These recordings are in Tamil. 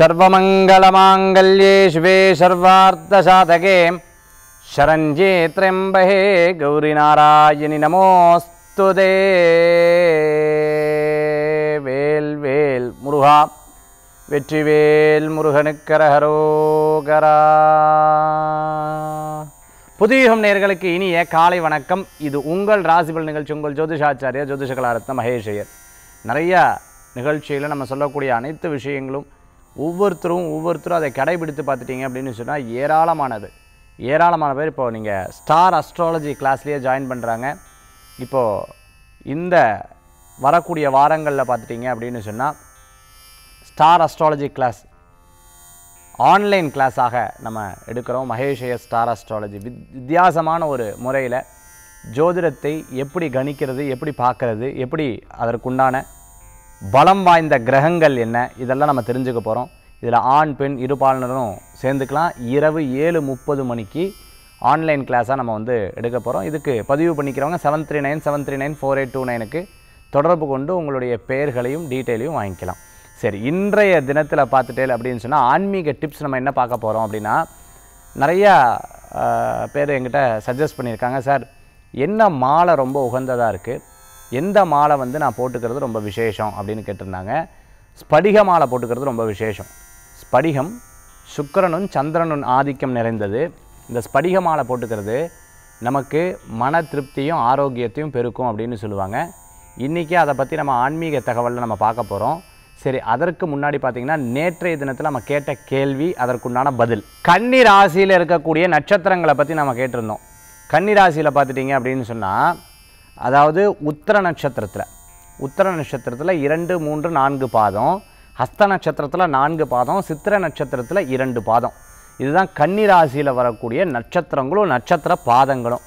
सर्वमङ्गलमाङ्गल्ये சர்வார்த்த சாதகே சரஞ்சே திரம்பகே கௌரி நாராயணி நமோஸ்துதே வேல் வேல் முருகா வெற்றிவேல் முருகனுக்கரஹரோகரா புதியுகம் நேர்களுக்கு இனிய காலை வணக்கம் இது உங்கள் ராசிபல் நிகழ்ச்சி உங்கள் ஜோதிஷாச்சாரியா ஜோதிஷ கலாரத்ன மகேஷயர் நிறையா நிகழ்ச்சியில் நம்ம சொல்லக்கூடிய அனைத்து விஷயங்களும் ஒவ்வொருத்தரும் ஒவ்வொருத்தரும் அதை கடைபிடித்து பார்த்துட்டிங்க அப்படின்னு சொன்னால் ஏராளமானது ஏராளமான பேர் இப்போது நீங்கள் ஸ்டார் அஸ்ட்ராலஜி கிளாஸ்லேயே ஜாயின் பண்ணுறாங்க இப்போது இந்த வரக்கூடிய வாரங்களில் பார்த்துட்டிங்க அப்படின்னு சொன்னால் ஸ்டார் அஸ்ட்ராலஜி கிளாஸ் ஆன்லைன் கிளாஸாக நம்ம எடுக்கிறோம் மகேஷய ஸ்டார் அஸ்ட்ராலஜி வித் வித்தியாசமான ஒரு முறையில் ஜோதிடத்தை எப்படி கணிக்கிறது எப்படி பார்க்கறது எப்படி அதற்குண்டான பலம் வாய்ந்த கிரகங்கள் என்ன இதெல்லாம் நம்ம தெரிஞ்சுக்க போகிறோம் இதில் ஆண் பெண் இருபாலினரும் சேர்ந்துக்கலாம் இரவு ஏழு முப்பது மணிக்கு ஆன்லைன் கிளாஸாக நம்ம வந்து எடுக்க போகிறோம் இதுக்கு பதிவு பண்ணிக்கிறவங்க seven three nine seven three nine four eight two நைனுக்கு தொடர்பு கொண்டு உங்களுடைய பெயர்களையும் டீட்டெயிலையும் வாங்கிக்கலாம் சரி இன்றைய தினத்தில் பார்த்துட்டேல் அப்படின்னு சொன்னால் ஆன்மீக டிப்ஸ் நம்ம என்ன பார்க்க போகிறோம் அப்படின்னா நிறையா பேர் எங்கிட்ட சஜஸ்ட் பண்ணியிருக்காங்க சார் என்ன மாலை ரொம்ப உகந்ததாக இருக்குது எந்த மாலை வந்து நான் போட்டுக்கிறது ரொம்ப விசேஷம் அப்படின்னு கேட்டிருந்தாங்க ஸ்படிக மாலை போட்டுக்கிறது ரொம்ப விசேஷம் ஸ்படிகம் சுக்கரனும் சந்திரனும் ஆதிக்கம் நிறைந்தது இந்த ஸ்படிக மாலை போட்டுக்கிறது நமக்கு மன திருப்தியும் ஆரோக்கியத்தையும் பெருக்கும் அப்படின்னு சொல்லுவாங்க இன்றைக்கி அதை பற்றி நம்ம ஆன்மீக தகவலில் நம்ம பார்க்க போகிறோம் சரி அதற்கு முன்னாடி பார்த்திங்கன்னா நேற்றைய தினத்தில் நம்ம கேட்ட கேள்வி அதற்குண்டான பதில் கன்னி ராசியில் இருக்கக்கூடிய நட்சத்திரங்களை பற்றி நம்ம கேட்டிருந்தோம் கன்னி ராசியில் பார்த்துட்டிங்க அப்படின்னு சொன்னால் அதாவது உத்தர நட்சத்திரத்தில் உத்தர நட்சத்திரத்தில் இரண்டு மூன்று நான்கு பாதம் ஹஸ்த நட்சத்திரத்தில் நான்கு பாதம் சித்திர நட்சத்திரத்தில் இரண்டு பாதம் இதுதான் கன்னிராசியில் வரக்கூடிய நட்சத்திரங்களும் நட்சத்திர பாதங்களும்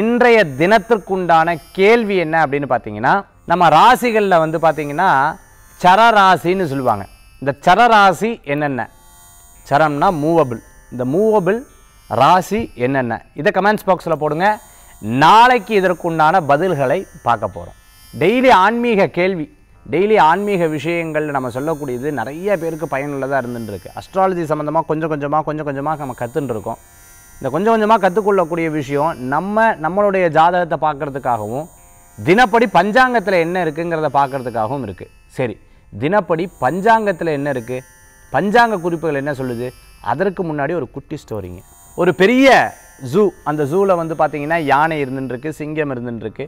இன்றைய தினத்திற்குண்டான கேள்வி என்ன அப்படின்னு பார்த்தீங்கன்னா நம்ம ராசிகளில் வந்து பார்த்திங்கன்னா சரராசின்னு சொல்லுவாங்க இந்த சரராசி என்னென்ன சரம்னா மூவபிள் இந்த மூவபிள் ராசி என்னென்ன இதை கமெண்ட்ஸ் பாக்ஸில் போடுங்கள் நாளைக்கு இதற்குண்டான பதில்களை பார்க்க போகிறோம் டெய்லி ஆன்மீக கேள்வி டெய்லி ஆன்மீக விஷயங்கள் நம்ம சொல்லக்கூடியது நிறைய பேருக்கு பயனுள்ளதாக இருந்துட்டுருக்கு அஸ்ட்ராலஜி சம்மந்தமாக கொஞ்சம் கொஞ்சமாக கொஞ்சம் கொஞ்சமாக நம்ம கற்றுருக்கோம் இந்த கொஞ்சம் கொஞ்சமாக கற்றுக்கொள்ளக்கூடிய விஷயம் நம்ம நம்மளுடைய ஜாதகத்தை பார்க்குறதுக்காகவும் தினப்படி பஞ்சாங்கத்தில் என்ன இருக்குங்கிறத பார்க்குறதுக்காகவும் இருக்குது சரி தினப்படி பஞ்சாங்கத்தில் என்ன இருக்குது பஞ்சாங்க குறிப்புகள் என்ன சொல்லுது அதற்கு முன்னாடி ஒரு குட்டி ஸ்டோரிங்க ஒரு பெரிய ஜூ அந்த ஜூவில் வந்து பார்த்திங்கன்னா யானை இருந்துட்டுருக்கு சிங்கம் இருந்துட்டுருக்கு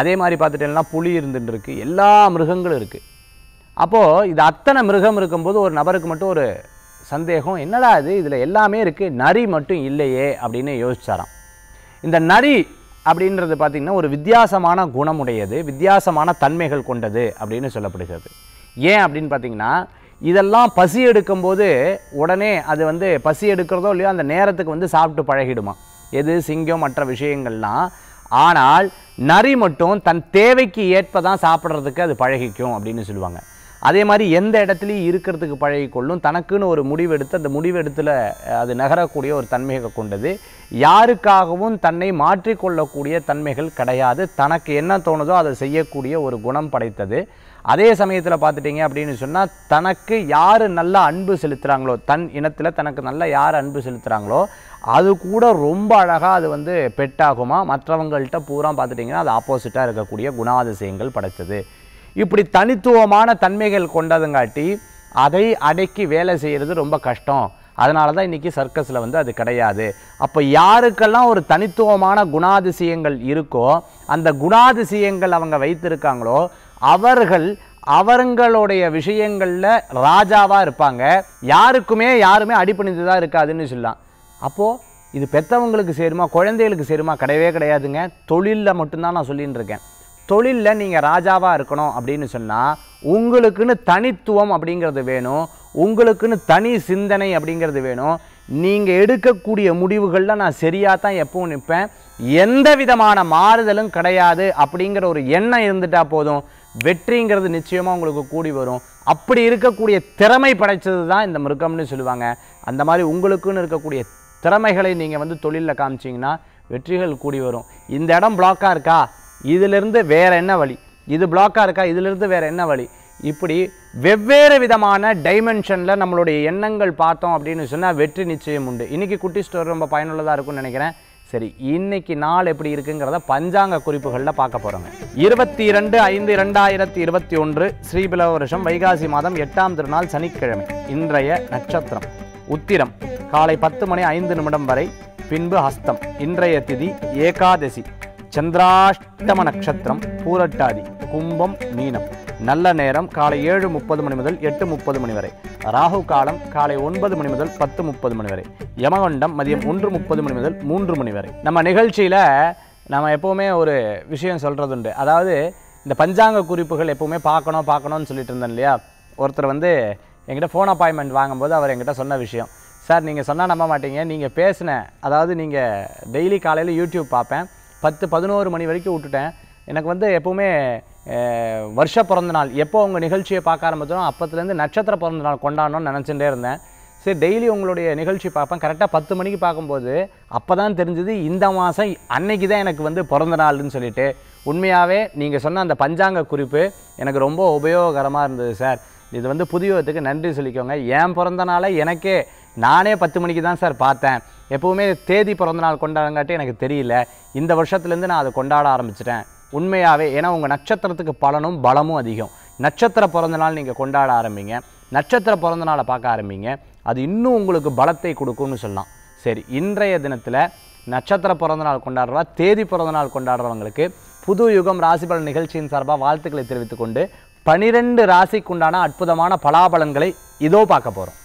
அதே மாதிரி பார்த்துட்டேன்னா புலி இருந்துட்டுருக்கு எல்லா மிருகங்களும் இருக்குது அப்போது இது அத்தனை மிருகம் இருக்கும்போது ஒரு நபருக்கு மட்டும் ஒரு சந்தேகம் என்னடா இது இதில் எல்லாமே இருக்குது நரி மட்டும் இல்லையே அப்படின்னு யோசிச்சாராம் இந்த நரி அப்படின்றது பார்த்திங்கன்னா ஒரு வித்தியாசமான குணமுடையது வித்தியாசமான தன்மைகள் கொண்டது அப்படின்னு சொல்லப்படுகிறது ஏன் அப்படின்னு பார்த்திங்கன்னா இதெல்லாம் பசி எடுக்கும்போது உடனே அது வந்து பசி எடுக்கிறதோ இல்லையோ அந்த நேரத்துக்கு வந்து சாப்பிட்டு பழகிடுமா எது சிங்கம் மற்ற விஷயங்கள்லாம் ஆனால் நரி மட்டும் தன் தேவைக்கு ஏற்ப தான் சாப்பிட்றதுக்கு அது பழகிக்கும் அப்படின்னு சொல்லுவாங்க அதே மாதிரி எந்த இடத்துலையும் இருக்கிறதுக்கு பழகிக்கொள்ளும் தனக்குன்னு ஒரு முடிவெடுத்து அந்த முடிவெடுத்தில் அது நகரக்கூடிய ஒரு தன்மையை கொண்டது யாருக்காகவும் தன்னை மாற்றிக்கொள்ளக்கூடிய தன்மைகள் கிடையாது தனக்கு என்ன தோணுதோ அதை செய்யக்கூடிய ஒரு குணம் படைத்தது அதே சமயத்தில் பார்த்துட்டிங்க அப்படின்னு சொன்னால் தனக்கு யார் நல்லா அன்பு செலுத்துகிறாங்களோ தன் இனத்தில் தனக்கு நல்லா யார் அன்பு செலுத்துகிறாங்களோ அது கூட ரொம்ப அழகாக அது வந்து பெட்டாகுமா மற்றவங்கள்ட்ட பூரா பார்த்துட்டிங்கன்னா அது ஆப்போசிட்டாக இருக்கக்கூடிய குணாதிசயங்கள் படைத்தது இப்படி தனித்துவமான தன்மைகள் கொண்டதுங்காட்டி அதை அடக்கி வேலை செய்கிறது ரொம்ப கஷ்டம் அதனால தான் இன்றைக்கி சர்க்கஸில் வந்து அது கிடையாது அப்போ யாருக்கெல்லாம் ஒரு தனித்துவமான குணாதிசயங்கள் இருக்கோ அந்த குணாதிசயங்கள் அவங்க வைத்திருக்காங்களோ அவர்கள் அவங்களுடைய விஷயங்களில் ராஜாவாக இருப்பாங்க யாருக்குமே யாருமே அடிப்பணிந்து தான் இருக்காதுன்னு சொல்லலாம் அப்போது இது பெற்றவங்களுக்கு சேருமா குழந்தைகளுக்கு சேருமா கிடையவே கிடையாதுங்க தொழிலில் மட்டும்தான் நான் சொல்லின்னு இருக்கேன் தொழிலில் நீங்கள் ராஜாவாக இருக்கணும் அப்படின்னு சொன்னால் உங்களுக்குன்னு தனித்துவம் அப்படிங்கிறது வேணும் உங்களுக்குன்னு தனி சிந்தனை அப்படிங்கிறது வேணும் நீங்கள் எடுக்கக்கூடிய முடிவுகளில் நான் சரியாக தான் எப்பவும் நிற்பேன் எந்த விதமான மாறுதலும் கிடையாது அப்படிங்கிற ஒரு எண்ணம் இருந்துட்டால் போதும் வெற்றிங்கிறது நிச்சயமாக உங்களுக்கு கூடி வரும் அப்படி இருக்கக்கூடிய திறமை படைத்தது தான் இந்த மிருகம்னு சொல்லுவாங்க அந்த மாதிரி உங்களுக்குன்னு இருக்கக்கூடிய திறமைகளை நீங்கள் வந்து தொழிலில் காமிச்சிங்கன்னா வெற்றிகள் கூடி வரும் இந்த இடம் பிளாக்காக இருக்கா இதிலிருந்து வேறு என்ன வழி இது பிளாக்காக இருக்கா இதிலிருந்து வேறு என்ன வழி இப்படி வெவ்வேறு விதமான டைமென்ஷனில் நம்மளுடைய எண்ணங்கள் பார்த்தோம் அப்படின்னு சொன்னால் வெற்றி நிச்சயம் உண்டு இன்றைக்கி குட்டி ஸ்டோர் ரொம்ப பயனுள்ளதாக இருக்கும்னு நினைக்கிறேன் சரி இன்னைக்கு நாள் எப்படி இருக்குங்கிறத பஞ்சாங்க குறிப்புகளில் பார்க்க போகிறோங்க இருபத்தி இரண்டு ஐந்து இரண்டாயிரத்தி இருபத்தி ஒன்று ஸ்ரீபிலவ வருஷம் வைகாசி மாதம் எட்டாம் திருநாள் சனிக்கிழமை இன்றைய நட்சத்திரம் உத்திரம் காலை பத்து மணி ஐந்து நிமிடம் வரை பின்பு ஹஸ்தம் இன்றைய திதி ஏகாதசி சந்திராஷ்டம நட்சத்திரம் பூரட்டாதி கும்பம் மீனம் நல்ல நேரம் காலை ஏழு முப்பது மணி முதல் எட்டு முப்பது மணி வரை ராகு காலம் காலை ஒன்பது மணி முதல் பத்து முப்பது மணி வரை யமகண்டம் மதியம் ஒன்று முப்பது மணி முதல் மூன்று மணி வரை நம்ம நிகழ்ச்சியில் நம்ம எப்போவுமே ஒரு விஷயம் சொல்கிறது உண்டு அதாவது இந்த பஞ்சாங்க குறிப்புகள் எப்போவுமே பார்க்கணும் பார்க்கணும்னு சொல்லிட்டு இருந்தேன் இல்லையா ஒருத்தர் வந்து எங்கிட்ட ஃபோன் அப்பாயின்மெண்ட் வாங்கும்போது அவர் எங்கிட்ட சொன்ன விஷயம் சார் நீங்கள் சொன்னால் நம்ப மாட்டீங்க நீங்கள் பேசின அதாவது நீங்கள் டெய்லி காலையில் யூடியூப் பார்ப்பேன் பத்து பதினோரு மணி வரைக்கும் விட்டுட்டேன் எனக்கு வந்து எப்போவுமே வருஷ பிறந்த நாள் எப்போ உங்கள் நிகழ்ச்சியை பார்க்க ஆரம்பித்தோம் அப்போத்துலேருந்து நட்சத்திர பிறந்த நாள் கொண்டாடணும்னு நினச்சிட்டே இருந்தேன் சரி டெய்லி உங்களுடைய நிகழ்ச்சி பார்ப்பேன் கரெக்டாக பத்து மணிக்கு பார்க்கும்போது அப்போ தான் தெரிஞ்சது இந்த மாதம் அன்னைக்கு தான் எனக்கு வந்து பிறந்த நாள்னு சொல்லிட்டு உண்மையாகவே நீங்கள் சொன்ன அந்த பஞ்சாங்க குறிப்பு எனக்கு ரொம்ப உபயோகரமாக இருந்தது சார் இது வந்து புதியோகத்துக்கு நன்றி சொல்லிக்கோங்க ஏன் பிறந்தனால எனக்கே நானே பத்து மணிக்கு தான் சார் பார்த்தேன் எப்போவுமே தேதி பிறந்தநாள் கொண்டாடங்காட்டி எனக்கு தெரியல இந்த வருஷத்துலேருந்து நான் அதை கொண்டாட ஆரம்பிச்சிட்டேன் உண்மையாகவே ஏன்னா உங்கள் நட்சத்திரத்துக்கு பலனும் பலமும் அதிகம் நட்சத்திர பிறந்த நாள் நீங்கள் கொண்டாட ஆரம்பிங்க நட்சத்திர பிறந்த நாளை பார்க்க ஆரம்பிங்க அது இன்னும் உங்களுக்கு பலத்தை கொடுக்கும்னு சொல்லலாம் சரி இன்றைய தினத்தில் நட்சத்திர பிறந்த நாள் கொண்டாடுறவா தேதி பிறந்த நாள் கொண்டாடுறவங்களுக்கு புது யுகம் ராசிபலன் நிகழ்ச்சியின் சார்பாக வாழ்த்துக்களை தெரிவித்துக் கொண்டு பனிரெண்டு ராசிக்குண்டான அற்புதமான பலாபலன்களை இதோ பார்க்க போகிறோம்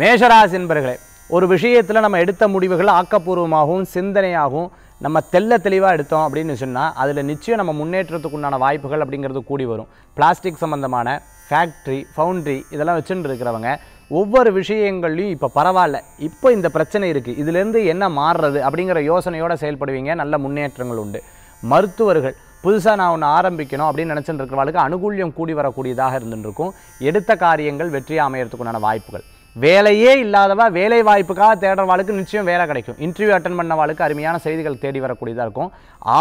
மேஷராசி என்பர்களே ஒரு விஷயத்தில் நம்ம எடுத்த முடிவுகள் ஆக்கப்பூர்வமாகவும் சிந்தனையாகவும் நம்ம தெல்ல தெளிவாக எடுத்தோம் அப்படின்னு சொன்னால் அதில் நிச்சயம் நம்ம முன்னேற்றத்துக்குண்டான வாய்ப்புகள் அப்படிங்கிறது கூடி வரும் பிளாஸ்டிக் சம்மந்தமான ஃபேக்ட்ரி ஃபவுண்ட்ரி இதெல்லாம் வச்சுட்டு இருக்கிறவங்க ஒவ்வொரு விஷயங்கள்லையும் இப்போ பரவாயில்ல இப்போ இந்த பிரச்சனை இருக்குது இதுலேருந்து என்ன மாறுறது அப்படிங்கிற யோசனையோடு செயல்படுவீங்க நல்ல முன்னேற்றங்கள் உண்டு மருத்துவர்கள் புதுசாக நான் ஒன்று ஆரம்பிக்கணும் அப்படின்னு நினச்சிட்டு இருக்கிறவளுக்கு அனுகூல்யம் கூடி வரக்கூடியதாக இருந்துருக்கும் எடுத்த காரியங்கள் வெற்றி அமையறதுக்குண்டான வாய்ப்புகள் வேலையே இல்லாதவா வேலை வாய்ப்புக்காக தேடுறவாளுக்கு நிச்சயம் வேலை கிடைக்கும் இன்டர்வியூ அட்டன் பண்ணவாளுக்கு அருமையான செய்திகள் தேடி வரக்கூடியதாக இருக்கும்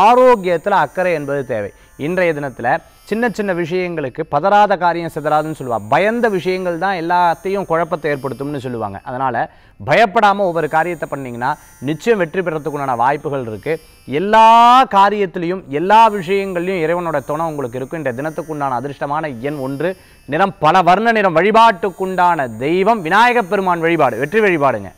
ஆரோக்கியத்தில் அக்கறை என்பது தேவை இன்றைய தினத்தில் சின்ன சின்ன விஷயங்களுக்கு பதறாத காரியம் சிதறாதுன்னு சொல்லுவாள் பயந்த விஷயங்கள் தான் எல்லாத்தையும் குழப்பத்தை ஏற்படுத்தும்னு சொல்லுவாங்க அதனால் பயப்படாமல் ஒவ்வொரு காரியத்தை பண்ணிங்கன்னா நிச்சயம் வெற்றி பெறத்துக்குண்டான வாய்ப்புகள் இருக்குது எல்லா காரியத்திலையும் எல்லா விஷயங்கள்லையும் இறைவனோட துணை உங்களுக்கு இருக்கும் இந்த தினத்துக்குண்டான அதிர்ஷ்டமான எண் ஒன்று நிறம் பல வர்ண நிறம் வழிபாட்டுக்குண்டான தெய்வம் விநாயகப் பெருமான் வழிபாடு வெற்றி வழிபாடுங்க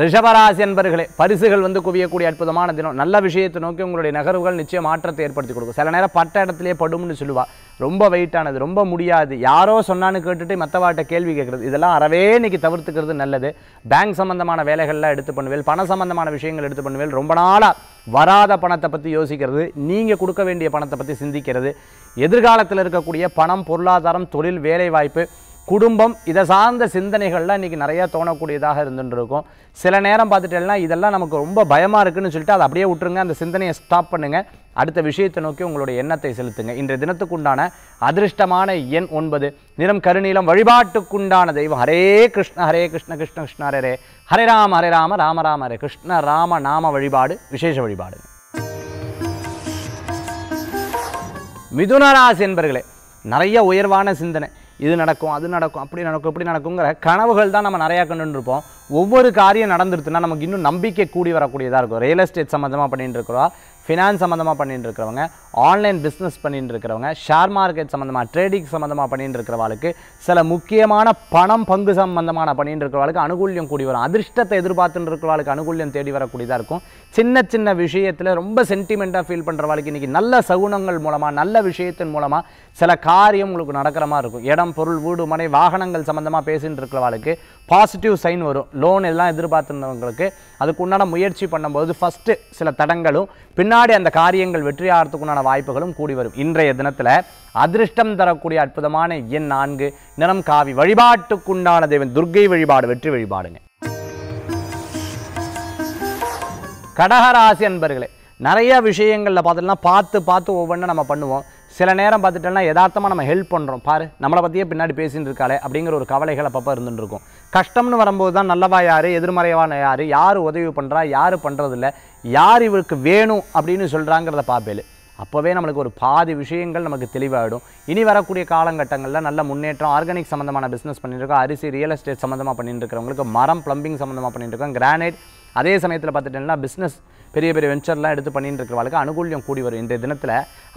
ரிஷபராசி என்பர்களே பரிசுகள் வந்து குவியக்கூடிய அற்புதமான தினம் நல்ல விஷயத்தை நோக்கி உங்களுடைய நகர்வுகள் நிச்சயம் மாற்றத்தை ஏற்படுத்தி கொடுக்கும் சில நேரம் பட்ட இடத்துலேயே படும்னு சொல்லுவாள் ரொம்ப வெயிட்டானது ரொம்ப முடியாது யாரோ சொன்னான்னு கேட்டுட்டு மற்றவாட்ட கேள்வி கேட்குறது இதெல்லாம் அறவே இன்னைக்கு தவிர்த்துக்கிறது நல்லது பேங்க் சம்மந்தமான வேலைகள்லாம் எடுத்து பண்ணுவேல் பண சம்மந்தமான விஷயங்கள் எடுத்து பண்ணுவேல் ரொம்ப நாளாக வராத பணத்தை பற்றி யோசிக்கிறது நீங்கள் கொடுக்க வேண்டிய பணத்தை பற்றி சிந்திக்கிறது எதிர்காலத்தில் இருக்கக்கூடிய பணம் பொருளாதாரம் தொழில் வேலைவாய்ப்பு குடும்பம் இதை சார்ந்த சிந்தனைகள்லாம் இன்றைக்கி நிறையா தோணக்கூடியதாக இருந்துட்டு இருக்கும் சில நேரம் பார்த்துட்டேன்னா இதெல்லாம் நமக்கு ரொம்ப பயமாக இருக்குன்னு சொல்லிட்டு அதை அப்படியே விட்டுருங்க அந்த சிந்தனையை ஸ்டாப் பண்ணுங்கள் அடுத்த விஷயத்தை நோக்கி உங்களுடைய எண்ணத்தை செலுத்துங்க இன்றைய தினத்துக்குண்டான அதிர்ஷ்டமான எண் ஒன்பது நிறம் கருநீளம் வழிபாட்டுக்குண்டான தெய்வம் ஹரே கிருஷ்ண ஹரே கிருஷ்ண கிருஷ்ண கிருஷ்ண ஹரே ஹரே ராம ஹரே ராம ராம ராம ஹரே கிருஷ்ண ராம நாம வழிபாடு விசேஷ வழிபாடு மிதுனராசி என்பர்களே நிறைய உயர்வான சிந்தனை இது நடக்கும் அது நடக்கும் அப்படி நடக்கும் இப்படி நடக்குங்கிற கனவுகள் தான் நம்ம நிறையா கண்டுருப்போம் ஒவ்வொரு காரியம் நடந்துருச்சுன்னா நமக்கு இன்னும் நம்பிக்கை கூடி வரக்கூடியதாக இருக்கும் ரியல் எஸ்டேட் சம்மந்தமாக பண்ணிட்டு இருக்கிறோம் ஃபினான்ஸ் சம்மந்தமாக பண்ணிகிட்டு இருக்கிறவங்க ஆன்லைன் பிஸ்னஸ் பண்ணிட்டு இருக்கிறவங்க ஷேர் மார்க்கெட் சம்மந்தமாக ட்ரேடிங் சம்மந்தமாக பண்ணிகிட்டு இருக்கிறவாளுக்கு சில முக்கியமான பணம் பங்கு சம்மந்தமான பண்ணிகிட்டு இருக்கிறவாளுக்கு அனுகூல்யம் கூடி வரும் அதிர்ஷ்டத்தை எதிர்பார்த்துட்டு இருக்கிறவாளுக்கு அனுகூல்யம் தேடி வரக்கூடியதாக இருக்கும் சின்ன சின்ன விஷயத்தில் ரொம்ப சென்டிமெண்ட்டாக ஃபீல் பண்ணுறவாளுக்கு இன்றைக்கி நல்ல சகுனங்கள் மூலமாக நல்ல விஷயத்தின் மூலமாக சில காரியம் உங்களுக்கு நடக்கிற மாதிரி இருக்கும் இடம் பொருள் வீடு மனை வாகனங்கள் சம்மந்தமாக பேசிகிட்டு இருக்கிறவாளுக்கு பாசிட்டிவ் சைன் வரும் லோன் எல்லாம் எதிர்பார்த்துருந்தவங்களுக்கு அதுக்கு உண்டான முயற்சி பண்ணும்போது ஃபஸ்ட்டு சில தடங்களும் பின்னால் பின்னாடி அந்த காரியங்கள் வெற்றி ஆகிறதுக்குண்டான வாய்ப்புகளும் கூடி வரும் இன்றைய தினத்தில் அதிர்ஷ்டம் தரக்கூடிய அற்புதமான எண் நான்கு நிறம் காவி வழிபாட்டுக்குண்டான தெய்வம் துர்கை வழிபாடு வெற்றி வழிபாடுங்க கடகராசி அன்பர்களே நிறைய விஷயங்களில் பார்த்தோம்னா பார்த்து பார்த்து ஒவ்வொன்றும் நம்ம பண்ணுவோம் சில நேரம் பார்த்துட்டோம்னா யதார்த்தமாக நம்ம ஹெல்ப் பண்ணுறோம் பாரு நம்மளை பற்றியே பின்னாடி பேசின்னு இருக்காளே அப்படிங்கிற ஒரு கவலைகள் அப்பப்போ இருந்துருக்கும் கஷ்டம்னு வரும்போது தான் நல்லவா யார் எதிர்மறையான யார் யார் உதவி பண்ணுறா யார் பண்ணுறதில்ல யார் இவருக்கு வேணும் அப்படின்னு சொல்கிறாங்கிறத பார்ப்பேல் அப்போவே நம்மளுக்கு ஒரு பாதி விஷயங்கள் நமக்கு தெளிவாகிடும் இனி வரக்கூடிய காலகட்டங்களில் நல்ல முன்னேற்றம் ஆர்கானிக் சம்மந்தமான பிஸ்னஸ் பண்ணிட்டுருக்கோம் அரிசி ரியல் எஸ்டேட் சம்மந்தமாக பண்ணிட்டு இருக்கிறவங்களுக்கு மரம் ப்ளம்பிங் சம்மந்தமாக பண்ணிட்டு இருக்கோம் கிரானைட் அதே சமயத்தில் பார்த்துட்டோம்னா பிஸ்னஸ் பெரிய பெரிய வெஞ்சர்லாம் எடுத்து பண்ணிட்டு இருக்கிறவளுக்கு அனுகூலியம் கூடி வரும் இன்றைய தினத்தில்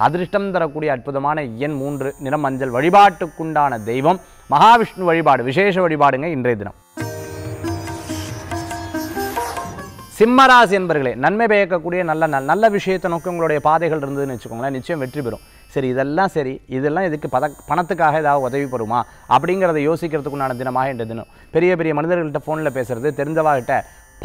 அதிர்ஷ்டம் தரக்கூடிய அற்புதமான எண் மூன்று நிறம் மஞ்சள் வழிபாட்டுக்குண்டான தெய்வம் மகாவிஷ்ணு வழிபாடு விசேஷ வழிபாடுங்க இன்றைய தினம் சிம்மராசி என்பர்களே நன்மை பயக்கக்கூடிய நல்ல நல் நல்ல விஷயத்தை நோக்கி உங்களுடைய பாதைகள் இருந்ததுன்னு வச்சுக்கோங்களேன் நிச்சயம் வெற்றி பெறும் சரி இதெல்லாம் சரி இதெல்லாம் இதுக்கு பத பணத்துக்காக ஏதாவது உதவி பெறுமா அப்படிங்கிறத யோசிக்கிறதுக்குண்டான தினமாக இன்றைய தினம் பெரிய பெரிய மனிதர்கள்ட்ட ஃபோனில் பேசுகிறது தெரிஞ்சவாகிட்ட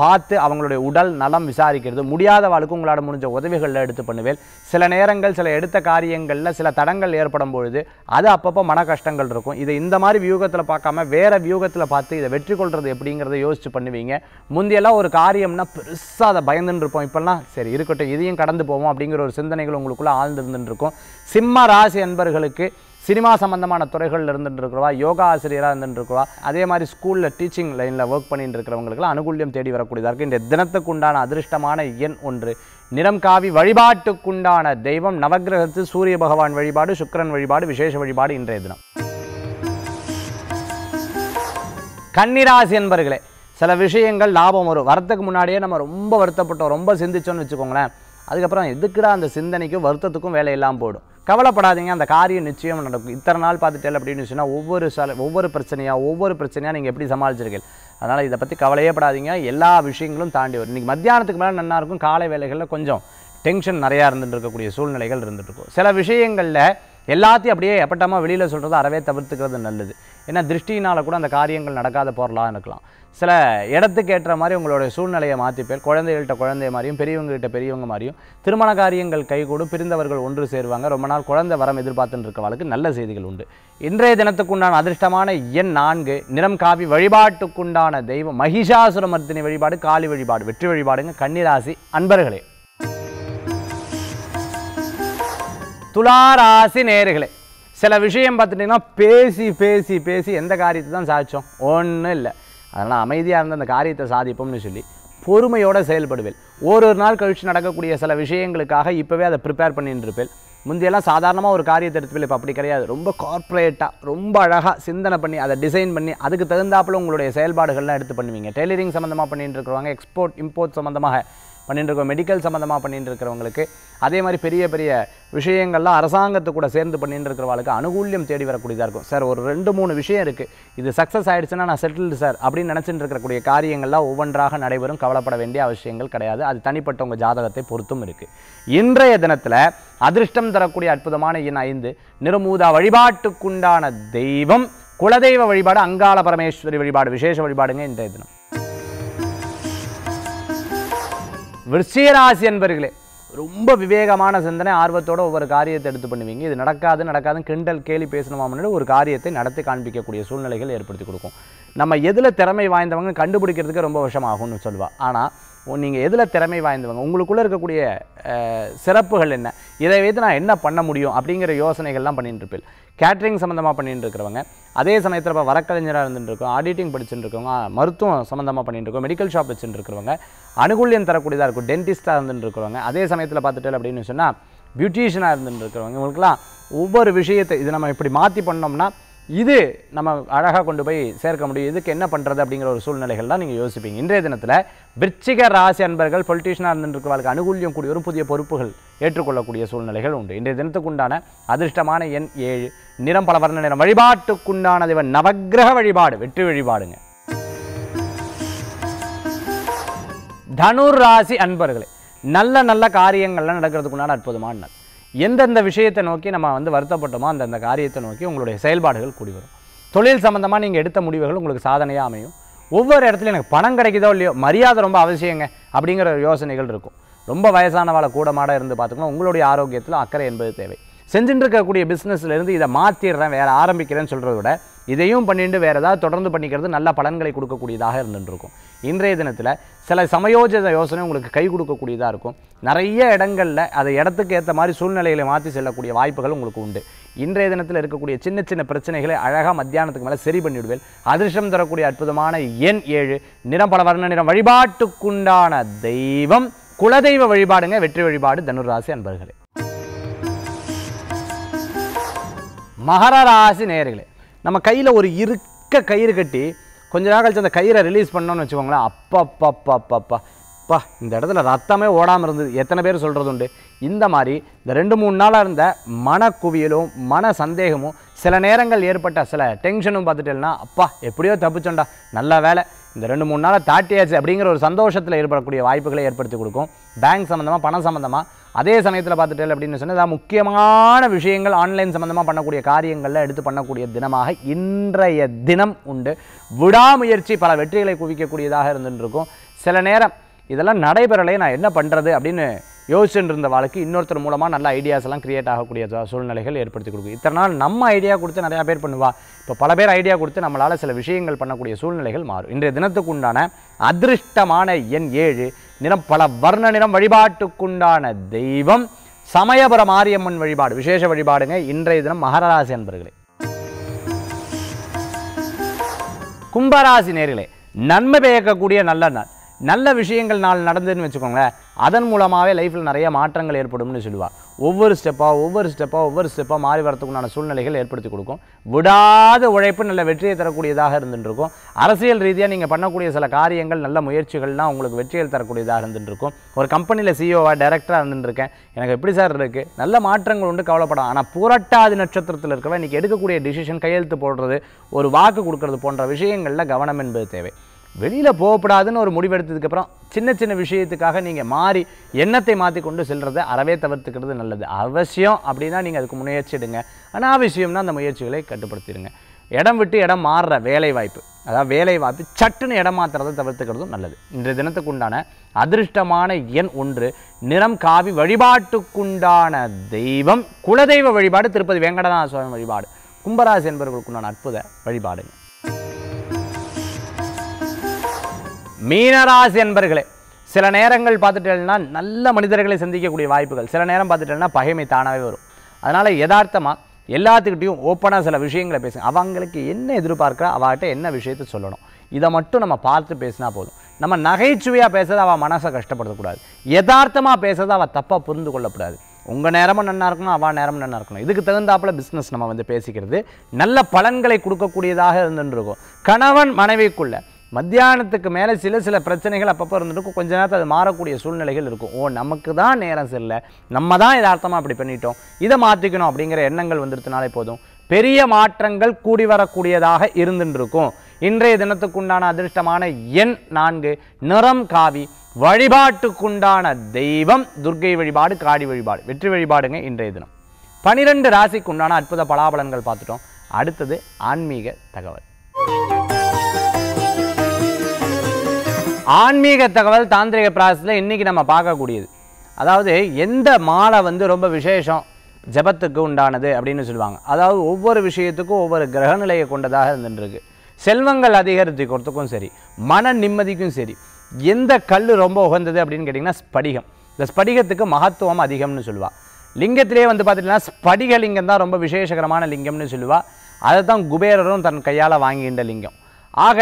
பார்த்து அவங்களுடைய உடல் நலம் விசாரிக்கிறது முடியாத வாழ்க்கை உங்களால் முடிஞ்ச உதவிகளில் எடுத்து பண்ணுவேன் சில நேரங்கள் சில எடுத்த காரியங்களில் சில தடங்கள் ஏற்படும் பொழுது அது அப்பப்போ மன கஷ்டங்கள் இருக்கும் இதை இந்த மாதிரி வியூகத்தில் பார்க்காம வேறு வியூகத்தில் பார்த்து இதை வெற்றி கொள்வது எப்படிங்கிறத யோசித்து பண்ணுவீங்க முந்தையெல்லாம் ஒரு காரியம்னா பெருசாக அதை பயந்துன்னு இருப்போம் இப்போல்லாம் சரி இருக்கட்டும் இதையும் கடந்து போவோம் அப்படிங்கிற ஒரு சிந்தனைகள் உங்களுக்குள்ளே ஆழ்ந்துருந்துருக்கும் சிம்ம ராசி என்பர்களுக்கு சினிமா சம்மந்தமான துறைகளில் இருந்துட்டுருக்குறவா யோகா ஆசிரியராக இருந்துட்டுருக்கிறவா அதே மாதிரி ஸ்கூலில் டீச்சிங் லைனில் ஒர்க் பண்ணிட்டு இருக்கிறவங்களுக்கெல்லாம் அனுகூலியம் தேடி வரக்கூடியதாக இருக்குது இந்த தினத்துக்குண்டான அதிர்ஷ்டமான எண் ஒன்று நிறம் காவி வழிபாட்டுக்குண்டான தெய்வம் நவகிரகத்து சூரிய பகவான் வழிபாடு சுக்கரன் வழிபாடு விசேஷ வழிபாடு இன்றைய தினம் கன்னிராசி என்பர்களே சில விஷயங்கள் லாபம் வரும் வரத்துக்கு முன்னாடியே நம்ம ரொம்ப வருத்தப்பட்டோம் ரொம்ப சிந்திச்சோன்னு வச்சுக்கோங்களேன் அதுக்கப்புறம் எதுக்குடா அந்த சிந்தனைக்கும் வருத்தத்துக்கும் வேலையெல்லாம் போடும் கவலைப்படாதீங்க அந்த காரியம் நிச்சயம் நடக்கும் இத்தனை நாள் பார்த்துட்டேன் அப்படின்னு சொன்னால் ஒவ்வொரு ஒவ்வொரு பிரச்சனையாக ஒவ்வொரு பிரச்சனையாக நீங்கள் எப்படி சமாளிச்சிருக்கீங்க அதனால் இதை பற்றி கவலையே படாதீங்க எல்லா விஷயங்களும் தாண்டி வரும் இன்றைக்கி மத்தியானத்துக்கு மேலே நல்லா இருக்கும் காலை வேலைகளில் கொஞ்சம் டென்ஷன் நிறையா இருந்துட்டு இருக்கக்கூடிய சூழ்நிலைகள் இருந்துகிட்ருக்கும் சில விஷயங்களில் எல்லாத்தையும் அப்படியே எப்பட்டமாக வெளியில் சொல்கிறது அறவே தவிர்த்துக்கிறது நல்லது ஏன்னா திருஷ்டினால் கூட அந்த காரியங்கள் நடக்காத பொருளாக இருக்கலாம் சில இடத்துக்கு ஏற்ற மாதிரி உங்களுடைய சூழ்நிலையை மாற்றிப்பேர் குழந்தைகள்கிட்ட குழந்தை மாதிரியும் பெரியவங்ககிட்ட பெரியவங்க மாதிரியும் திருமண காரியங்கள் கைகூடும் பிரிந்தவர்கள் ஒன்று சேருவாங்க ரொம்ப நாள் குழந்தை வரம் எதிர்பார்த்துன்னு வாழ்க்கை நல்ல செய்திகள் உண்டு இன்றைய தினத்துக்குண்டான அதிர்ஷ்டமான எண் நான்கு நிறம் காவி வழிபாட்டுக்குண்டான தெய்வம் மகிஷாசுரமர்த்தினி வழிபாடு காளி வழிபாடு வெற்றி வழிபாடுங்க கன்னிராசி அன்பர்களே துளாராசி நேர்களே சில விஷயம் பார்த்துட்டிங்கன்னா பேசி பேசி பேசி எந்த காரியத்தை தான் சாதித்தோம் ஒன்றும் இல்லை அதனால் அமைதியாக இருந்த அந்த காரியத்தை சாதிப்போம்னு சொல்லி பொறுமையோடு செயல்படுவேன் ஒரு ஒரு நாள் கழித்து நடக்கக்கூடிய சில விஷயங்களுக்காக இப்போவே அதை ப்ரிப்பேர் பண்ணிட்டு இருப்பேன் முந்தையெல்லாம் சாதாரணமாக ஒரு காரியத்தை எடுத்துப்பேன் இப்போ அப்படி கிடையாது ரொம்ப கார்ப்பரேட்டாக ரொம்ப அழகாக சிந்தனை பண்ணி அதை டிசைன் பண்ணி அதுக்கு தகுந்தாப்பில் உங்களுடைய செயல்பாடுகள்லாம் எடுத்து பண்ணுவீங்க டெய்லரிங் சம்மந்தமாக பண்ணிட்டு இருக்கிறவங்க எக்ஸ்போர்ட் இம்போர்ட் சம்மந்தமாக பண்ணிட்டுருக்கோம் மெடிக்கல் சம்மந்தமாக பண்ணிட்டு இருக்கிறவங்களுக்கு அதே மாதிரி பெரிய பெரிய விஷயங்கள்லாம் அரசாங்கத்து கூட சேர்ந்து பண்ணிட்டு இருக்கிறவங்களுக்கு அனுகூல்யம் தேடி வரக்கூடியதாக இருக்கும் சார் ஒரு ரெண்டு மூணு விஷயம் இருக்குது இது சக்ஸஸ் ஆகிடுச்சுன்னா நான் செட்டில்டு சார் அப்படின்னு நினச்சிட்டு இருக்கக்கூடிய காரியங்கள்லாம் ஒவ்வொன்றாக நடைபெறும் கவலைப்பட வேண்டிய அவசியங்கள் கிடையாது அது தனிப்பட்டவங்க ஜாதகத்தை பொறுத்தும் இருக்குது இன்றைய தினத்தில் அதிர்ஷ்டம் தரக்கூடிய அற்புதமான இன் ஐந்து நிறமூதா வழிபாட்டுக்குண்டான தெய்வம் குலதெய்வ வழிபாடு அங்காள பரமேஸ்வரி வழிபாடு விசேஷ வழிபாடுங்க இன்றைய தினம் விருச்சிகராசி என்பர்களே ரொம்ப விவேகமான சிந்தனை ஆர்வத்தோட ஒவ்வொரு காரியத்தை எடுத்து பண்ணுவீங்க இது நடக்காது நடக்காதுன்னு கிண்டல் கேலி பேசணுமான்னு ஒரு காரியத்தை நடத்தி காண்பிக்கக்கூடிய சூழ்நிலைகள் ஏற்படுத்தி கொடுக்கும் நம்ம எதில் திறமை வாய்ந்தவங்க கண்டுபிடிக்கிறதுக்கு ரொம்ப வருஷம் ஆகும்னு சொல்லுவாள் ஆனால் நீங்கள் எதில் திறமை வாய்ந்தவங்க உங்களுக்குள்ளே இருக்கக்கூடிய சிறப்புகள் என்ன இதை வைத்து நான் என்ன பண்ண முடியும் அப்படிங்கிற யோசனைகள்லாம் பண்ணிகிட்டு இருப்பேன் கேட்ரிங் சம்மந்தமாக பண்ணிகிட்டு இருக்கிறவங்க அதே சமயத்தில் இப்போ வரக்கலைஞராக இருந்துகிட்டு இருக்கோம் ஆடிட்டிங் படிச்சுட்டு மருத்துவம் சம்மந்தமாக பண்ணிகிட்டு இருக்கோம் மெடிக்கல் ஷாப் வச்சுட்டு இருக்கிறவங்க அனுகூலியம் தரக்கூடியதாக இருக்கும் டென்டிஸ்ட்டாக இருந்துகிட்டு இருக்கிறவங்க அதே சமயத்தில் பார்த்துட்டு அப்படின்னு சொன்னால் பியூட்டிஷியனாக இருந்துகிட்டு இருக்கிறவங்க இவங்களுக்குலாம் ஒவ்வொரு விஷயத்தை இது நம்ம இப்படி மாற்றி பண்ணோம்னா இது நம்ம அழகாக கொண்டு போய் சேர்க்க முடியும் இதுக்கு என்ன பண்ணுறது அப்படிங்கிற ஒரு சூழ்நிலைகள் தான் நீங்கள் யோசிப்பீங்க இன்றைய தினத்தில் விருச்சிக ராசி அன்பர்கள் இருந்துருக்கு வாழ்க்கை அனுகூலியம் கூடிய ஒரு புதிய பொறுப்புகள் ஏற்றுக்கொள்ளக்கூடிய சூழ்நிலைகள் உண்டு இன்றைய தினத்துக்கு உண்டான அதிர்ஷ்டமான எண் ஏழு நிறம் பல வர்ண நிறம் வழிபாட்டுக்குண்டான தேவன் நவகிரக வழிபாடு வெற்றி வழிபாடுங்க தனுர் ராசி அன்பர்களே நல்ல நல்ல காரியங்கள்லாம் நடக்கிறதுக்குண்டான அற்புதமான நாள் எந்தெந்த விஷயத்தை நோக்கி நம்ம வந்து வருத்தப்பட்டோமோ அந்தந்த காரியத்தை நோக்கி உங்களுடைய செயல்பாடுகள் கூடி வரும் தொழில் சம்மந்தமாக நீங்கள் எடுத்த முடிவுகள் உங்களுக்கு சாதனையாக அமையும் ஒவ்வொரு இடத்துலையும் எனக்கு பணம் கிடைக்குதோ இல்லையோ மரியாதை ரொம்ப அவசியங்க அப்படிங்கிற யோசனைகள் இருக்கும் ரொம்ப வயசானவாளை கூட மாட இருந்து பார்த்துக்கணும் உங்களுடைய ஆரோக்கியத்தில் அக்கறை என்பது தேவை செஞ்சுட்டு இருக்கக்கூடிய பிஸ்னஸ்லேருந்து இதை மாற்றிடுறேன் வேறு ஆரம்பிக்கிறேன்னு சொல்கிறத விட இதையும் பண்ணிட்டு வேறு ஏதாவது தொடர்ந்து பண்ணிக்கிறது நல்ல பலன்களை கொடுக்கக்கூடியதாக இருந்துருக்கும் இன்றைய தினத்தில் சில சமயோஜித யோசனை உங்களுக்கு கை கொடுக்கக்கூடியதாக இருக்கும் நிறைய இடங்களில் அதை இடத்துக்கு ஏற்ற மாதிரி சூழ்நிலைகளை மாற்றி செல்லக்கூடிய வாய்ப்புகள் உங்களுக்கு உண்டு இன்றைய தினத்தில் இருக்கக்கூடிய சின்ன சின்ன பிரச்சனைகளை அழகாக மத்தியானத்துக்கு மேலே சரி பண்ணிவிடுவேன் அதிர்ஷ்டம் தரக்கூடிய அற்புதமான எண் ஏழு நிறம் பல வர்ண நிறம் வழிபாட்டுக்குண்டான தெய்வம் குலதெய்வ வழிபாடுங்க வெற்றி வழிபாடு தனுராசி அன்பர்களே மகர ராசி நேயர்களே நம்ம கையில் ஒரு இருக்க கயிறு கட்டி கொஞ்ச நாள் கழிச்சு அந்த கயிறை ரிலீஸ் பண்ணோன்னு வச்சுக்கோங்களேன் அப்பப்பப்பப்பப்பா அப்பா இந்த இடத்துல ரத்தமே ஓடாமல் இருந்தது எத்தனை பேர் சொல்கிறது உண்டு இந்த மாதிரி இந்த ரெண்டு மூணு நாளாக இருந்த மனக்குவியலும் மன சந்தேகமும் சில நேரங்கள் ஏற்பட்ட சில டென்ஷனும் பார்த்துட்டேன்னா அப்பா எப்படியோ தப்பிச்சோண்டா நல்ல வேலை இந்த ரெண்டு மூணு நாளாக தாட்டியாச்சு அப்படிங்கிற ஒரு சந்தோஷத்தில் ஏற்படக்கூடிய வாய்ப்புகளை ஏற்படுத்தி கொடுக்கும் பேங்க் சம்மந்தமாக பணம் சம்மந்தமாக அதே சமயத்தில் பார்த்துட்டேன் அப்படின்னு சொன்னால் முக்கியமான விஷயங்கள் ஆன்லைன் சம்மந்தமாக பண்ணக்கூடிய காரியங்களில் எடுத்து பண்ணக்கூடிய தினமாக இன்றைய தினம் உண்டு விடாமுயற்சி பல வெற்றிகளை குவிக்கக்கூடியதாக இருந்துருக்கும் சில நேரம் இதெல்லாம் நடைபெறலையே நான் என்ன பண்ணுறது அப்படின்னு யோசிச்சுட்டு இருந்த வாழ்க்கை இன்னொருத்தர் மூலமாக நல்ல ஐடியாஸ் எல்லாம் கிரியேட் ஆகக்கூடிய சூழ்நிலைகள் ஏற்படுத்தி கொடுக்கும் இத்தனை நாள் நம்ம ஐடியா கொடுத்து நிறையா பேர் பண்ணுவா இப்போ பல பேர் ஐடியா கொடுத்து நம்மளால் சில விஷயங்கள் பண்ணக்கூடிய சூழ்நிலைகள் மாறும் இன்றைய தினத்துக்கு உண்டான அதிர்ஷ்டமான எண் ஏழு நிறம் பல வர்ண நிறம் வழிபாட்டுக்குண்டான தெய்வம் சமயபுர மாரியம்மன் வழிபாடு விசேஷ வழிபாடுங்க இன்றைய தினம் மகராசி அன்பர்களே கும்பராசி நேர்களே நன்மை பெய்யக்கக்கூடிய நல்ல நாள் நல்ல விஷயங்கள் நாள் நடந்ததுன்னு வச்சுக்கோங்களேன் அதன் மூலமாகவே லைஃப்பில் நிறைய மாற்றங்கள் ஏற்படும்னு சொல்லுவாள் ஒவ்வொரு ஸ்டெப்பாக ஒவ்வொரு ஸ்டெப்பாக ஒவ்வொரு ஸ்டெப்பாக மாறி வரத்துக்குண்டான சூழ்நிலைகள் ஏற்படுத்தி கொடுக்கும் விடாத உழைப்பு நல்ல வெற்றியை தரக்கூடியதாக இருந்துருக்கும் அரசியல் ரீதியாக நீங்கள் பண்ணக்கூடிய சில காரியங்கள் நல்ல முயற்சிகள்லாம் உங்களுக்கு வெற்றியில் தரக்கூடியதாக இருந்துருக்கும் ஒரு கம்பெனியில் சிஇஓவாக டேரக்டராக இருந்துருக்கேன் எனக்கு எப்படி சார் இருக்குது நல்ல மாற்றங்கள் உண்டு கவலைப்படும் ஆனால் புரட்டாது நட்சத்திரத்தில் இருக்கிறவன் இன்றைக்கி எடுக்கக்கூடிய டிசிஷன் கையெழுத்து போடுறது ஒரு வாக்கு கொடுக்கறது போன்ற விஷயங்களில் கவனம் என்பது தேவை வெளியில் போகக்கூடாதுன்னு ஒரு முடிவெடுத்ததுக்கப்புறம் சின்ன சின்ன விஷயத்துக்காக நீங்கள் மாறி எண்ணத்தை மாற்றி கொண்டு செல்கிறத அறவே தவிர்த்துக்கிறது நல்லது அவசியம் அப்படின்னா நீங்கள் அதுக்கு முயற்சி எடுங்க அனாவசியம்னா அந்த முயற்சிகளை கட்டுப்படுத்திடுங்க இடம் விட்டு இடம் மாறுற வேலை வாய்ப்பு அதாவது வேலை வாய்ப்பு சட்டுன்னு இடம் மாற்றுறதை தவிர்த்துக்கிறதும் நல்லது இன்றைய தினத்துக்குண்டான அதிர்ஷ்டமான எண் ஒன்று நிறம் காவி வழிபாட்டுக்குண்டான தெய்வம் குலதெய்வ வழிபாடு திருப்பதி வெங்கடநாத சுவாமி வழிபாடு கும்பராசி என்பவர்களுக்குண்டான அற்புத வழிபாடுங்க மீனராசி என்பர்களே சில நேரங்கள் பார்த்துட்டேன்னா நல்ல மனிதர்களை சந்திக்கக்கூடிய வாய்ப்புகள் சில நேரம் பார்த்துட்டேன்னா பகைமை தானாகவே வரும் அதனால் யதார்த்தமாக எல்லாத்துக்கிட்டையும் ஓப்பனாக சில விஷயங்களை பேசுங்க அவங்களுக்கு என்ன எதிர்பார்க்குறா அவகிட்ட என்ன விஷயத்த சொல்லணும் இதை மட்டும் நம்ம பார்த்து பேசினா போதும் நம்ம நகைச்சுவையாக பேசுறது அவள் மனசை கஷ்டப்படுத்தக்கூடாது யதார்த்தமாக பேசுறது அவள் தப்பாக புரிந்து கொள்ளக்கூடாது உங்கள் நேரமும் நன்னாக இருக்கணும் அவள் நேரமும் நன்னாக இருக்கணும் இதுக்கு தகுந்தாப்பில் பிஸ்னஸ் நம்ம வந்து பேசிக்கிறது நல்ல பலன்களை கொடுக்கக்கூடியதாக இருந்துருக்கும் கணவன் மனைவிக்குள்ளே மத்தியானத்துக்கு மேலே சில சில பிரச்சனைகள் அப்பப்போ இருந்துருக்கும் கொஞ்ச நேரத்தில் அது மாறக்கூடிய சூழ்நிலைகள் இருக்கும் ஓ நமக்கு தான் நேரம் செல்ல நம்ம தான் யதார்த்தமாக அப்படி பண்ணிட்டோம் இதை மாற்றிக்கணும் அப்படிங்கிற எண்ணங்கள் வந்துருத்தனாலே போதும் பெரிய மாற்றங்கள் கூடி வரக்கூடியதாக இருந்துருக்கும் இன்றைய தினத்துக்குண்டான அதிர்ஷ்டமான எண் நான்கு நிறம் காவி வழிபாட்டுக்குண்டான தெய்வம் துர்கை வழிபாடு காடி வழிபாடு வெற்றி வழிபாடுங்க இன்றைய தினம் பனிரெண்டு ராசிக்குண்டான அற்புத பலாபலன்கள் பார்த்துட்டோம் அடுத்தது ஆன்மீக தகவல் ஆன்மீக தகவல் தாந்திரிக பிராசத்தில் இன்றைக்கி நம்ம பார்க்கக்கூடியது அதாவது எந்த மாலை வந்து ரொம்ப விசேஷம் ஜபத்துக்கு உண்டானது அப்படின்னு சொல்லுவாங்க அதாவது ஒவ்வொரு விஷயத்துக்கும் ஒவ்வொரு கிரகநிலையை கொண்டதாக இருந்துருக்கு செல்வங்கள் அதிகரித்துக்கிறதுக்கும் சரி மன நிம்மதிக்கும் சரி எந்த கல் ரொம்ப உகந்தது அப்படின்னு கேட்டிங்கன்னா ஸ்படிகம் இந்த ஸ்படிகத்துக்கு மகத்துவம் அதிகம்னு சொல்லுவாள் லிங்கத்திலே வந்து பார்த்துட்டிங்கன்னா ஸ்படிகலிங்கம் தான் ரொம்ப விசேஷகரமான லிங்கம்னு சொல்லுவாள் அதை தான் குபேரரும் தன் கையால் வாங்கின்ற லிங்கம் ஆக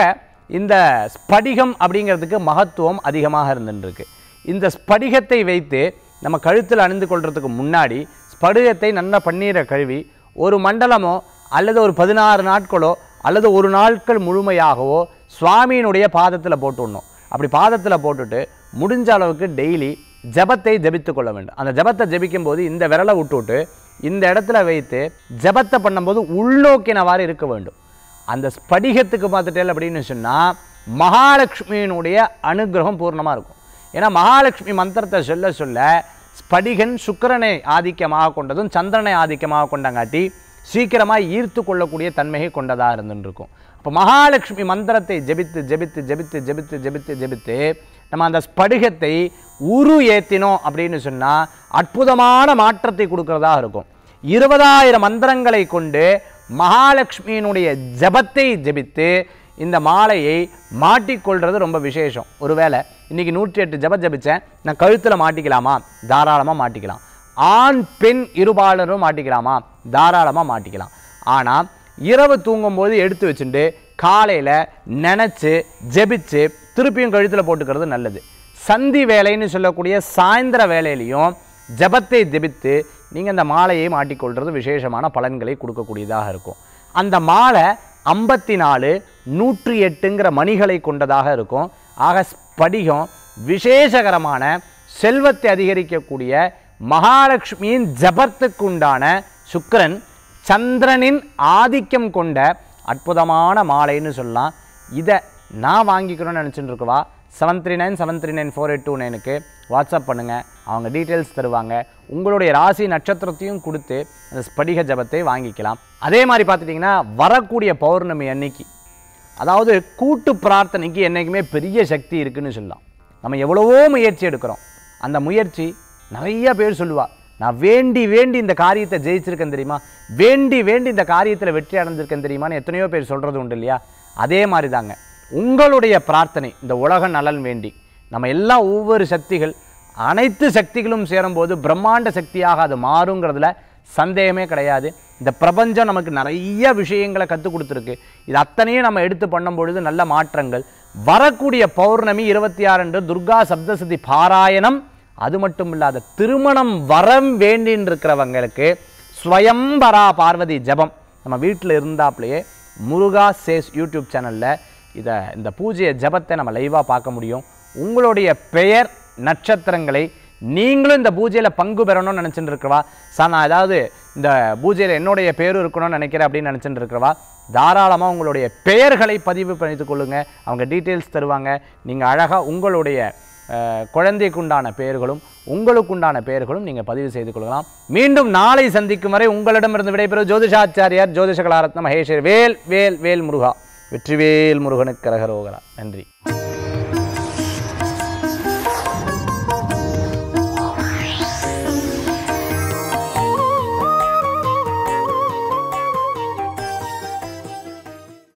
இந்த ஸ்படிகம் அப்படிங்கிறதுக்கு மகத்துவம் அதிகமாக இருந்துருக்கு இந்த ஸ்படிகத்தை வைத்து நம்ம கழுத்தில் அணிந்து கொள்கிறதுக்கு முன்னாடி ஸ்படிகத்தை நல்லா பன்னீரை கழுவி ஒரு மண்டலமோ அல்லது ஒரு பதினாறு நாட்களோ அல்லது ஒரு நாட்கள் முழுமையாகவோ சுவாமியினுடைய பாதத்தில் போட்டுடணும் அப்படி பாதத்தில் போட்டுட்டு முடிஞ்ச அளவுக்கு டெய்லி ஜபத்தை ஜபித்து கொள்ள வேண்டும் அந்த ஜபத்தை ஜபிக்கும் போது இந்த விரலை விட்டுவிட்டு இந்த இடத்துல வைத்து ஜபத்தை பண்ணும்போது உள்நோக்கினவாறு இருக்க வேண்டும் அந்த ஸ்படிகத்துக்கு பார்த்துட்டேன் அப்படின்னு சொன்னால் மகாலட்சுமியினுடைய அனுகிரகம் பூர்ணமாக இருக்கும் ஏன்னா மகாலட்சுமி மந்திரத்தை சொல்ல சொல்ல ஸ்படிகன் சுக்கரனை ஆதிக்கமாக கொண்டதும் சந்திரனை ஆதிக்கமாக கொண்டங்காட்டி சீக்கிரமாக ஈர்த்து கொள்ளக்கூடிய தன்மையை கொண்டதாக இருந்துருக்கும் இப்போ மகாலட்சுமி மந்திரத்தை ஜெபித்து ஜெபித்து ஜெபித்து ஜெபித்து ஜெபித்து ஜெபித்து நம்ம அந்த ஸ்படிகத்தை உரு ஏற்றினோம் அப்படின்னு சொன்னால் அற்புதமான மாற்றத்தை கொடுக்குறதாக இருக்கும் இருபதாயிரம் மந்திரங்களை கொண்டு மகாலட்சுமியினுடைய ஜபத்தை ஜபித்து இந்த மாலையை மாட்டிக்கொள்வது ரொம்ப விசேஷம் ஒருவேளை இன்றைக்கி நூற்றி எட்டு ஜபம் ஜபித்தேன் நான் கழுத்தில் மாட்டிக்கலாமா தாராளமாக மாட்டிக்கலாம் ஆண் பெண் இருபாலரும் மாட்டிக்கலாமா தாராளமாக மாட்டிக்கலாம் ஆனால் இரவு தூங்கும்போது எடுத்து வச்சுட்டு காலையில் நினச்சி ஜெபிச்சு திருப்பியும் கழுத்தில் போட்டுக்கிறது நல்லது சந்தி வேலைன்னு சொல்லக்கூடிய சாயந்தர வேலையிலையும் ஜபத்தை ஜெபித்து நீங்கள் அந்த மாலையை மாட்டிக்கொள்வது விசேஷமான பலன்களை கொடுக்கக்கூடியதாக இருக்கும் அந்த மாலை ஐம்பத்தி நாலு நூற்றி எட்டுங்கிற மணிகளை கொண்டதாக இருக்கும் ஆக ஸ்படிகம் விசேஷகரமான செல்வத்தை அதிகரிக்கக்கூடிய மகாலட்சுமியின் ஜபத்துக்குண்டான சுக்கரன் சந்திரனின் ஆதிக்கம் கொண்ட அற்புதமான மாலைன்னு சொல்லலாம் இதை நான் வாங்கிக்கணும்னு நினச்சிட்டு இருக்கவா seven three nine seven three nine four eight two நைனுக்கு வாட்ஸ்அப் பண்ணுங்கள் அவங்க டீட்டெயில்ஸ் தருவாங்க உங்களுடைய ராசி நட்சத்திரத்தையும் கொடுத்து அந்த ஸ்படிக ஜபத்தை வாங்கிக்கலாம் அதே மாதிரி பார்த்துட்டிங்கன்னா வரக்கூடிய பௌர்ணமி அன்னைக்கு அதாவது கூட்டு பிரார்த்தனைக்கு என்றைக்குமே பெரிய சக்தி இருக்குதுன்னு சொல்லலாம் நம்ம எவ்வளவோ முயற்சி எடுக்கிறோம் அந்த முயற்சி நிறைய பேர் சொல்லுவாள் நான் வேண்டி வேண்டி இந்த காரியத்தை ஜெயிச்சிருக்கேன் தெரியுமா வேண்டி வேண்டி இந்த காரியத்தில் வெற்றி அடைஞ்சிருக்கேன் தெரியுமான்னு எத்தனையோ பேர் சொல்கிறது உண்டு இல்லையா அதே மாதிரி தாங்க உங்களுடைய பிரார்த்தனை இந்த உலக நலன் வேண்டி நம்ம எல்லாம் ஒவ்வொரு சக்திகள் அனைத்து சக்திகளும் சேரும்போது பிரம்மாண்ட சக்தியாக அது மாறுங்கிறதுல சந்தேகமே கிடையாது இந்த பிரபஞ்சம் நமக்கு நிறைய விஷயங்களை கற்றுக் கொடுத்துருக்கு இது அத்தனையும் நம்ம எடுத்து பண்ணும் பொழுது நல்ல மாற்றங்கள் வரக்கூடிய பௌர்ணமி இருபத்தி ஆறு என்று துர்கா சப்தசதி பாராயணம் அது மட்டும் இல்லாத திருமணம் வரம் வேண்டின் இருக்கிறவங்களுக்கு ஸ்வயம்பரா பார்வதி ஜபம் நம்ம வீட்டில் இருந்தாப்லேயே முருகா சேஸ் யூடியூப் சேனலில் இதை இந்த பூஜையை ஜபத்தை நம்ம லைவாக பார்க்க முடியும் உங்களுடைய பெயர் நட்சத்திரங்களை நீங்களும் இந்த பூஜையில் பங்கு பெறணும்னு நினச்சிட்டு இருக்கிறவா சார் நான் அதாவது இந்த பூஜையில் என்னுடைய பேரும் இருக்கணும்னு நினைக்கிறேன் அப்படின்னு நினச்சிட்டு இருக்கிறவா தாராளமாக உங்களுடைய பெயர்களை பதிவு பண்ணித்து கொள்ளுங்கள் அவங்க டீட்டெயில்ஸ் தருவாங்க நீங்கள் அழகாக உங்களுடைய குழந்தைக்குண்டான பெயர்களும் உங்களுக்குண்டான பெயர்களும் நீங்கள் பதிவு செய்து கொள்ளலாம் மீண்டும் நாளை சந்திக்கும் வரை உங்களிடமிருந்து விடைபெறும் ஜோதிஷாச்சாரியார் ஜோதிஷ கலாரத்னம் வேல் வேல் வேல் முருகா வெற்றிவேல் முருகனுக்கு கரகரோகரா நன்றி